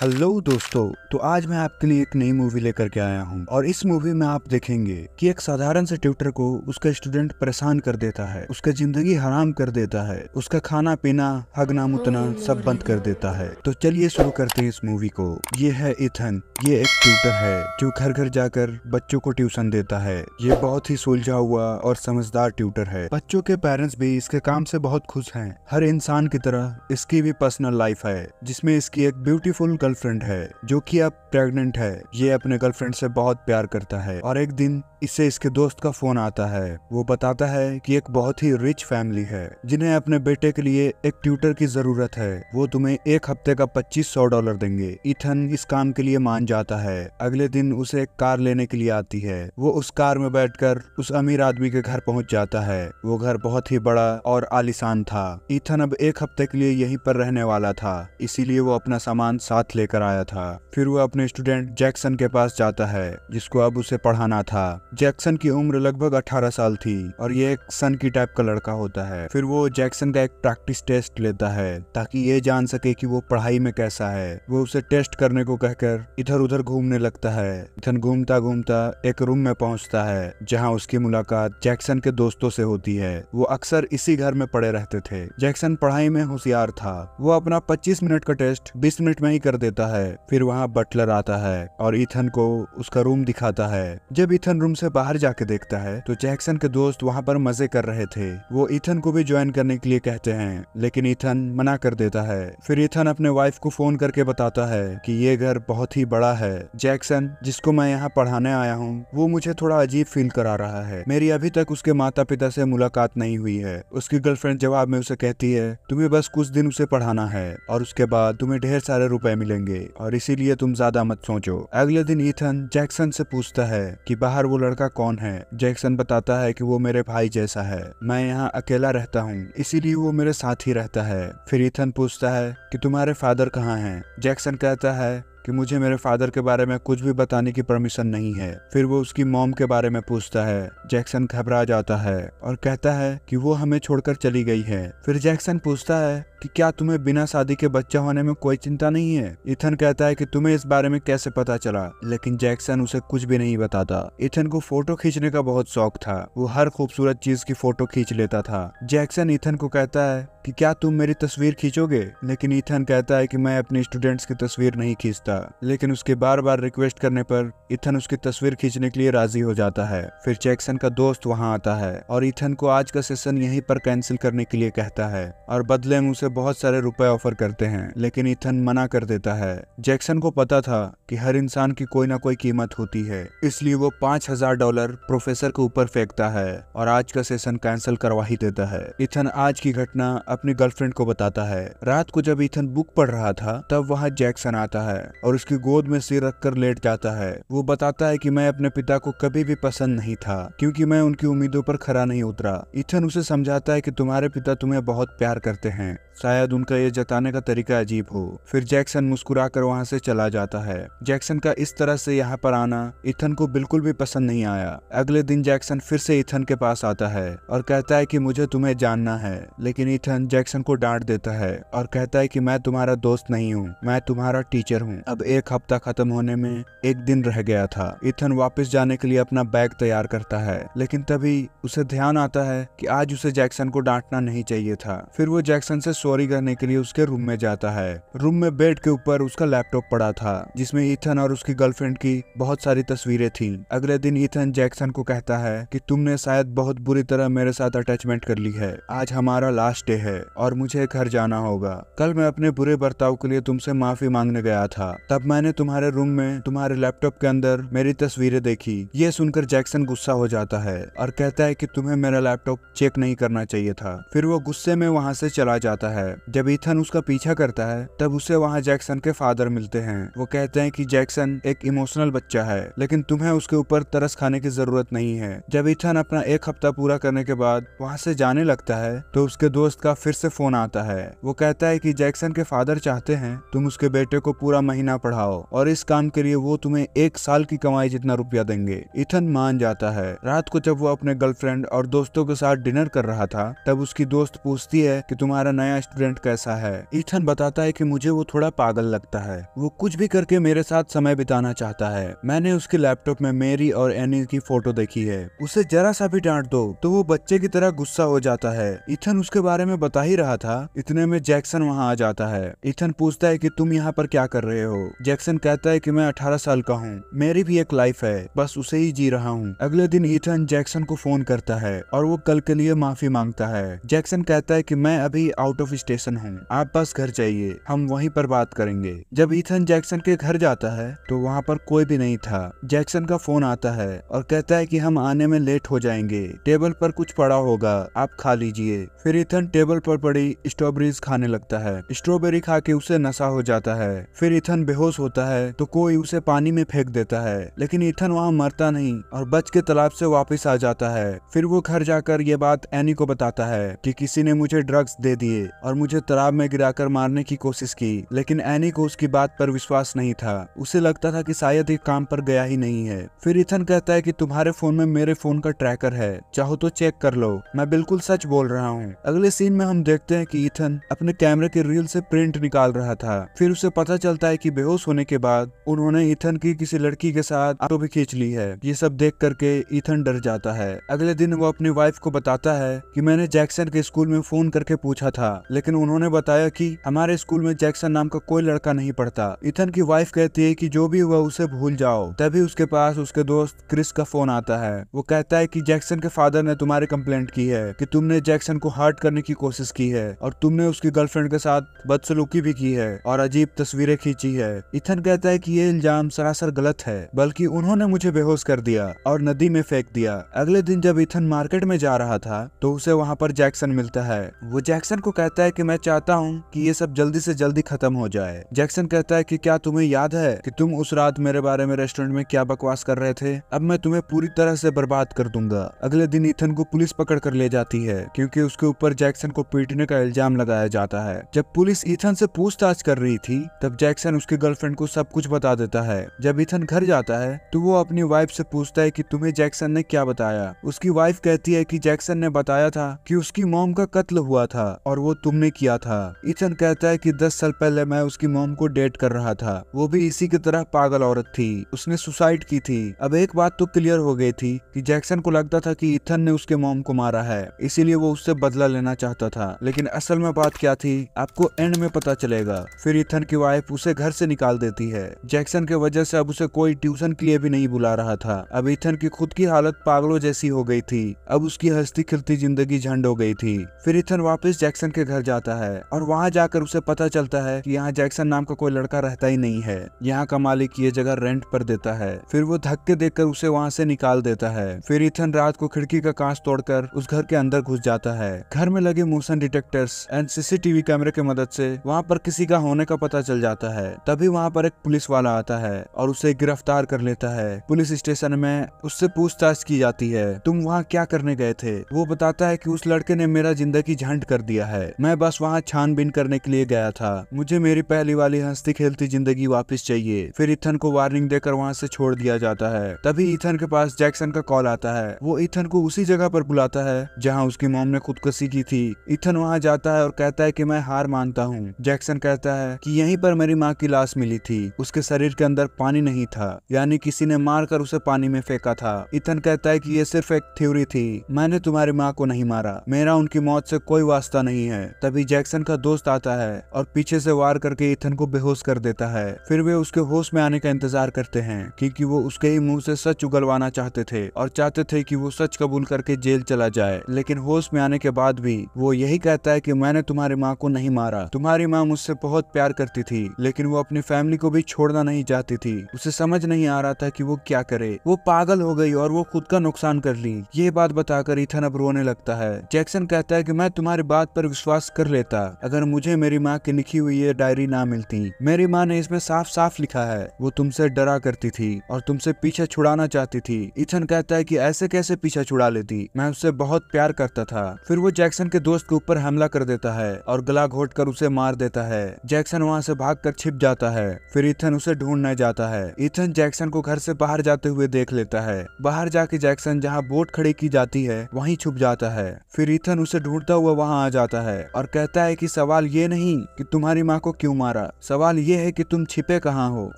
hello दोस्तों तो आज मैं आपके लिए एक नई मूवी लेकर के आया हूँ और इस मूवी में आप देखेंगे कि एक साधारण से ट्यूटर को उसका स्टूडेंट परेशान कर देता है उसका जिंदगी हराम कर देता है उसका खाना पीना हगना मुतना सब बंद कर देता है तो चलिए शुरू करते हैं इस मूवी को ये है इथन ये एक ट्यूटर है जो घर घर जाकर बच्चों को ट्यूशन देता है ये बहुत ही सुलझा हुआ और समझदार ट्यूटर है बच्चों के पेरेंट्स भी इसके काम से बहुत खुश है हर इंसान की तरह इसकी भी पर्सनल लाइफ है जिसमे इसकी एक ब्यूटीफुल गर्लफ्रेंड है जो कि अब प्रेग्नेंट है ये अपने गर्लफ्रेंड से बहुत प्यार करता है और एक दिन इसे इसके दोस्त का फोन आता है वो बताता है कि एक बहुत ही रिच फैमिली है जिन्हें अपने बेटे के लिए एक ट्यूटर की जरूरत है वो तुम्हें एक हफ्ते का पच्चीस सौ डॉलर देंगे इथन इस काम के लिए मान जाता है अगले दिन उसे एक कार लेने के लिए आती है वो उस कार में बैठकर उस अमीर आदमी के घर पहुंच जाता है वो घर बहुत ही बड़ा और आलिशान था इथन अब एक हफ्ते के लिए यहीं पर रहने वाला था इसीलिए वो अपना सामान साथ लेकर आया था फिर वह अपने स्टूडेंट जैक्सन के पास जाता है जिसको अब उसे पढ़ाना था जैक्सन की उम्र लगभग 18 साल थी और ये एक सन की टाइप का लड़का होता है फिर वो जैक्सन का एक प्रैक्टिस टेस्ट लेता है ताकि ये जान सके कि वो पढ़ाई में कैसा है वो उसे टेस्ट करने को कहकर इधर उधर घूमने लगता है इधर घूमता घूमता एक रूम में पहुंचता है जहाँ उसकी मुलाकात जैक्सन के दोस्तों से होती है वो अक्सर इसी घर में पड़े रहते थे जैक्सन पढ़ाई में होशियार था वो अपना 25 मिनट का टेस्ट 20 मिनट में ही कर दे देता है फिर वहाँ बटलर आता है और इथन को उसका रूम दिखाता है जब इथन रूम से बाहर जाके देखता है तो जैक्सन के दोस्त वहाँ पर मजे कर रहे थे वो इथन को भी ज्वाइन करने के लिए कहते हैं लेकिन इथन मना कर देता है फिर इथन अपने वाइफ को फोन करके बताता है कि ये घर बहुत ही बड़ा है जैक्सन जिसको मैं यहाँ पढ़ाने आया हूँ वो मुझे थोड़ा अजीब फील करा रहा है मेरी अभी तक उसके माता पिता से मुलाकात नहीं हुई है उसकी गर्लफ्रेंड जवाब में उसे कहती है तुम्हें बस कुछ दिन उसे पढ़ाना है और उसके बाद तुम्हें ढेर सारे रुपए मिलेंगे करेंगे और इसीलिए तुम ज्यादा मत सोचो अगले दिन ईथन जैक्सन से पूछता है कि बाहर वो लड़का कौन है जैक्सन बताता है कि वो मेरे भाई जैसा है मैं यहाँ अकेला रहता हूँ इसीलिए वो मेरे साथ ही रहता है फिर ईथन पूछता है कि तुम्हारे फादर कहाँ हैं जैक्सन कहता है कि मुझे मेरे फादर के बारे में कुछ भी बताने की परमिशन नहीं है फिर वो उसकी मॉम के बारे में पूछता है जैक्सन घबरा जाता है और कहता है कि वो हमें छोड़कर चली गई है फिर जैक्सन पूछता है कि क्या तुम्हें बिना शादी के बच्चा होने में कोई चिंता नहीं है इथन कहता है कि तुम्हें इस बारे में कैसे पता चला लेकिन जैक्सन उसे कुछ भी नहीं बताता इथन को फोटो खींचने का बहुत शौक था वो हर खूबसूरत चीज की फोटो खींच लेता था जैक्सन इथन को कहता है कि क्या तुम मेरी तस्वीर खींचोगे लेकिन इथन कहता है कि मैं अपने स्टूडेंट्स की तस्वीर नहीं खींचता गया लेकिन उसके बार बार रिक्वेस्ट करने पर इथन उसकी तस्वीर खींचने के लिए राजी हो जाता है फिर जैक्सन का दोस्त वहाँ आता है और इथन को आज का सेशन यहीं पर कैंसिल करने के लिए कहता है और बदले में उसे बहुत सारे रुपए ऑफर करते हैं लेकिन इथन मना कर देता है जैक्सन को पता था कि हर इंसान की कोई ना कोई कीमत होती है इसलिए वो पांच हजार डॉलर प्रोफेसर के ऊपर फेंकता है और आज का सेशन कैंसिल करवा ही देता है इथन आज की घटना अपनी गर्लफ्रेंड को बताता है रात को जब इथन बुक पढ़ रहा था तब वहाँ जैक्सन आता है और उसकी गोद में सिर रख कर लेट जाता है वो बताता है कि मैं अपने पिता को कभी भी पसंद नहीं था क्योंकि मैं उनकी उम्मीदों पर खरा नहीं उतरा इथन उसे समझाता है कि तुम्हारे पिता तुम्हें बहुत प्यार करते हैं शायद उनका यह जताने का तरीका अजीब हो फिर जैक्सन मुस्कुरा कर वहाँ से चला जाता है जैक्सन का इस तरह से यहाँ पर आना इथन को बिल्कुल भी पसंद नहीं आया अगले दिन जैक्सन फिर से इथन के पास आता है और कहता है कि मुझे तुम्हें जानना है लेकिन इथन जैक्सन को डांट देता है और कहता है कि मैं तुम्हारा दोस्त नहीं हूँ मैं तुम्हारा टीचर हूँ अब एक हफ्ता खत्म होने में एक दिन रह गया था इथन वापस जाने के लिए अपना बैग तैयार करता है लेकिन तभी उसे ध्यान आता है कि आज उसे जैक्सन को डांटना नहीं चाहिए था फिर वो जैक्सन से सॉरी करने के लिए उसके रूम में जाता है रूम में बेड के ऊपर उसका लैपटॉप पड़ा था जिसमे ईथन और उसकी गर्लफ्रेंड की बहुत सारी तस्वीरें थी अगले दिन ईथन जैक्सन को कहता है की तुमने शायद बहुत बुरी तरह मेरे साथ अटैचमेंट कर ली है आज हमारा लास्ट डे है और मुझे घर जाना होगा कल मैं अपने बुरे बर्ताव के लिए तुमसे माफी मांगने गया था तब मैंने तुम्हारे रूम में तुम्हारे लैपटॉप के अंदर मेरी तस्वीरें देखी ये सुनकर जैक्सन गुस्सा हो जाता है और कहता है कि तुम्हें मेरा लैपटॉप चेक नहीं करना चाहिए था फिर वो गुस्से में वहाँ से चला जाता है जब इथन उसका पीछा करता है तब उसे वहाँ जैक्सन के फादर मिलते हैं वो कहते हैं कि जैक्सन एक इमोशनल बच्चा है लेकिन तुम्हें उसके ऊपर तरस खाने की जरूरत नहीं है जब इथन अपना एक हफ्ता पूरा करने के बाद वहाँ से जाने लगता है तो उसके दोस्त का फिर से फोन आता है वो कहता है की जैक्सन के फादर चाहते हैं तुम उसके बेटे को पूरा महीना ना पढ़ाओ और इस काम के लिए वो तुम्हें एक साल की कमाई जितना रुपया देंगे इथन मान जाता है रात को जब वो अपने गर्लफ्रेंड और दोस्तों के साथ डिनर कर रहा था तब उसकी दोस्त पूछती है कि तुम्हारा नया स्टूडेंट कैसा है इथन बताता है कि मुझे वो थोड़ा पागल लगता है वो कुछ भी करके मेरे साथ समय बिताना चाहता है मैंने उसके लैपटॉप में मेरी और एनी की फोटो देखी है उसे जरा सा भी डांट दो तो वो बच्चे की तरह गुस्सा हो जाता है इथन उसके बारे में बता ही रहा था इतने में जैक्सन वहाँ आ जाता है इथन पूछता है की तुम यहाँ पर क्या कर रहे हो जैक्सन कहता है कि मैं 18 साल का हूँ मेरी भी एक लाइफ है बस उसे ही जी रहा हूँ अगले दिन ईथन जैक्सन को फोन करता है और वो कल के लिए माफी मांगता है जैक्सन कहता है कि मैं अभी आउट ऑफ स्टेशन हूँ आप बस घर जाइए हम वहीं पर बात करेंगे जब ईथन जैक्सन के घर जाता है तो वहाँ पर कोई भी नहीं था जैक्सन का फोन आता है और कहता है की हम आने में लेट हो जाएंगे टेबल पर कुछ पड़ा होगा आप खा लीजिए फिर इथन टेबल पर पड़ी स्ट्रॉबेरीज खाने लगता है स्ट्रॉबेरी खा के उसे नशा हो जाता है फिर इथन बेहोश होता है तो कोई उसे पानी में फेंक देता है लेकिन इथन वहाँ मरता नहीं और बच के तालाब से वापस आ जाता है फिर वो घर जाकर ये बात एनी को बताता है कि किसी ने मुझे ड्रग्स दे दिए और मुझे तालाब में गिराकर मारने की कोशिश की लेकिन एनी को उसकी बात पर विश्वास नहीं था उसे लगता था कि शायद एक काम पर गया ही नहीं है फिर इथन कहता है कि तुम्हारे फोन में मेरे फोन का ट्रैकर है चाहो तो चेक कर लो मैं बिल्कुल सच बोल रहा हूँ अगले सीन में हम देखते हैं कि इथन अपने कैमरे के रील से प्रिंट निकाल रहा था फिर उसे पता चलता है कि बेहोश होने के बाद उन्होंने इथन की किसी लड़की के साथ आटो भी खींच ली है ये सब देख करके इथन डर जाता है अगले दिन वो अपनी वाइफ को बताता है कि मैंने जैक्सन के स्कूल में फोन करके पूछा था लेकिन उन्होंने बताया कि हमारे स्कूल में जैक्सन नाम का कोई लड़का नहीं पढ़ता इथन की वाइफ कहती है की जो भी हुआ उसे भूल जाओ तभी उसके पास उसके दोस्त क्रिस का फोन आता है वो कहता है की जैक्सन के फादर ने तुम्हारे कम्प्लेट की है की तुमने जैक्सन को हर्ट करने की कोशिश की है और तुमने उसकी गर्लफ्रेंड के साथ बदसलूकी भी की है और अजीब तस्वीरें खींची है है इथन कहता है कि ये इल्जाम सरासर गलत है बल्कि उन्होंने मुझे बेहोश कर दिया और नदी में फेंक दिया अगले दिन जब इथन मार्केट में जा रहा था तो उसे वहाँ पर जैक्सन मिलता है वो जैक्सन को कहता है की मैं चाहता हूँ की ये सब जल्दी ऐसी जल्दी खत्म हो जाए जैक्सन कहता है की क्या तुम्हे याद है की तुम उस रात मेरे बारे में रेस्टोरेंट में क्या बकवास कर रहे थे अब मैं तुम्हें पूरी तरह ऐसी बर्बाद कर दूंगा अगले दिन इथन को पुलिस पकड़ कर ले जाती है क्योंकि उसके ऊपर जैक्सन को पीटने का इल्जाम लगाया जाता है जब पुलिस इथन से पूछताछ कर रही थी तब जैक्सन उस उसके गर्लफ्रेंड को सब कुछ बता देता है जब इथन घर जाता है तो वो अपनी वाइफ से पूछता है कि तुम्हें जैक्सन ने क्या बताया उसकी वाइफ कहती है कि जैक्सन ने बताया था कि उसकी मोम का कत्ल हुआ था और वो तुमने किया था इथन कहता है कि दस साल पहले मैं उसकी मोम को डेट कर रहा था वो भी इसी की तरह पागल औरत थी उसने सुसाइड की थी अब एक बात तो क्लियर हो गई थी की जैक्सन को लगता था की इथन ने उसके मोम को मारा है इसीलिए वो उससे बदला लेना चाहता था लेकिन असल में बात क्या थी आपको एंड में पता चलेगा फिर इथन की वाइफ उसे घर से निकाल देती है जैक्सन के वजह से अब उसे कोई ट्यूशन के लिए भी नहीं बुला रहा था अब इथन की खुद की हालत पागलों जैसी हो गई थी अब उसकी हस्ती खिलती जिंदगी झंड हो गई थी फिर इथन वापस जैक्सन के घर जाता है और वहाँ जाकर उसे पता चलता है की यहाँ जैक्सन नाम का कोई लड़का रहता ही नहीं है यहाँ का मालिक ये जगह रेंट पर देता है फिर वो धक्के देकर उसे वहाँ से निकाल देता है फिर इथन रात को खिड़की का कांच तोड़कर उस घर के अंदर घुस जाता है घर में लगे मोशन डिटेक्टर्स एंड सीसीटीवी कैमरे की मदद से वहाँ पर किसी का होने का पता चल जाता है तभी वहाँ पर एक पुलिस वाला आता है और उसे गिरफ्तार कर लेता है पुलिस स्टेशन में उससे पूछताछ की जाती है तुम वहाँ क्या करने गए थे वो बताता है कि उस लड़के ने मेरा जिंदगी झंड कर दिया है मैं बस वहाँ छानबीन करने के लिए गया था मुझे मेरी पहली वाली हंसती खेलती जिंदगी वापिस चाहिए फिर इथन को वार्निंग देकर वहाँ से छोड़ दिया जाता है तभी इथन के पास जैक्सन का कॉल आता है वो इथन को उसी जगह पर बुलाता है जहाँ उसकी मोम ने खुदकुशी की थी इथन वहाँ जाता है और कहता है की मैं हार मानता हूँ जैक्सन कहता है की यही पर मेरी माँ की लाश मिली थी उसके शरीर के अंदर पानी नहीं था यानी किसी ने मारकर उसे पानी में फेंका था इथन कहता है कि ये सिर्फ एक थ्योरी थी मैंने तुम्हारी माँ को नहीं मारा मेरा उनकी मौत से कोई वास्ता नहीं है तभी जैक्सन का दोस्त आता है और पीछे से वार करके इथन को बेहोश कर देता है फिर वे उसके होश में आने का इंतजार करते हैं क्योंकि वो उसके ही मुंह से सच उगलवाना चाहते थे और चाहते थे कि वो सच कबूल करके जेल चला जाए लेकिन होश में आने के बाद भी वो यही कहता है कि मैंने तुम्हारी माँ को नहीं मारा तुम्हारी माँ मुझसे बहुत प्यार करती थी लेकिन वो अपनी फैमिली को भी छोड़ना नहीं चाहती थी उसे समझ नहीं आ रहा था कि वो क्या करे वो पागल हो गई और वो खुद का नुकसान कर ली ये बात बताकर इथन अब रोने लगता है जैक्सन कहता है कि मैं तुम्हारी बात पर विश्वास कर लेता अगर मुझे मेरी माँ की लिखी हुई ये डायरी ना मिलती मेरी माँ ने इसमें साफ साफ लिखा है वो तुमसे डरा करती थी और तुमसे पीछे छुड़ाना चाहती थी इथन कहता है की ऐसे कैसे पीछा छुड़ा लेती मैं उससे बहुत प्यार करता था फिर वो जैक्सन के दोस्त के ऊपर हमला कर देता है और गला घोट कर उसे मार देता है जैक्सन वहाँ से भाग कर छिप जाता जाता है फिर इथन उसे ढूंढने जाता है इथन जैक्सन को घर से बाहर जाते हुए देख लेता है बाहर जाके जैक्सन जहाँ बोट खड़ी की जाती है वही छुप जाता है फिर इथन उसे ढूंढता हुआ वहाँ आ जाता है और कहता है की सवाल ये नहीं की तुम्हारी माँ को क्यूँ मारा सवाल ये है की तुम छिपे कहाँ हो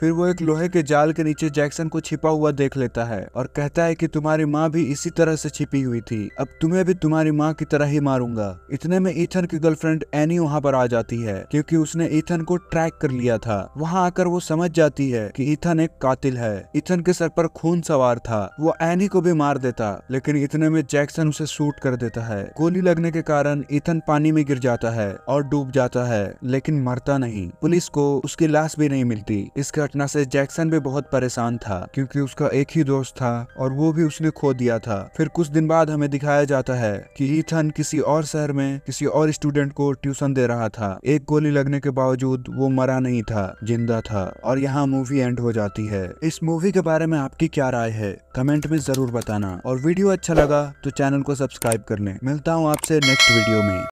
फिर वो एक लोहे के जाल के नीचे जैक्सन को छिपा हुआ देख लेता है और कहता है की तुम्हारी माँ भी इसी तरह से छिपी हुई थी अब तुम्हें भी तुम्हारी माँ की तरह ही मारूंगा इतने में इथन की गर्लफ्रेंड एनी वहाँ पर आ जाती है क्योंकि उसने इथन को ट्रैक कर लिया था वहाँ आकर वो समझ जाती है कि इथन एक कातिल है इथन के सर पर खून सवार था वो एनी को भी मार देता लेकिन इतने में जैक्सन उसे शूट कर देता है गोली लगने के कारण इथन पानी में गिर जाता है और डूब जाता है लेकिन मरता नहीं पुलिस को उसकी लाश भी नहीं मिलती इस घटना से जैक्सन भी बहुत परेशान था क्योंकि उसका एक ही दोस्त था और वो भी उसने खो दिया था फिर कुछ दिन बाद हमें दिखाया जाता है कि ईथन किसी और शहर में किसी और स्टूडेंट को ट्यूशन दे रहा था एक गोली लगने के बावजूद वो मरा नहीं था जिंदा था और यहाँ मूवी एंड हो जाती है इस मूवी के बारे में आपकी क्या राय है कमेंट में जरूर बताना और वीडियो अच्छा लगा तो चैनल को सब्सक्राइब कर मिलता हूँ आपसे नेक्स्ट वीडियो में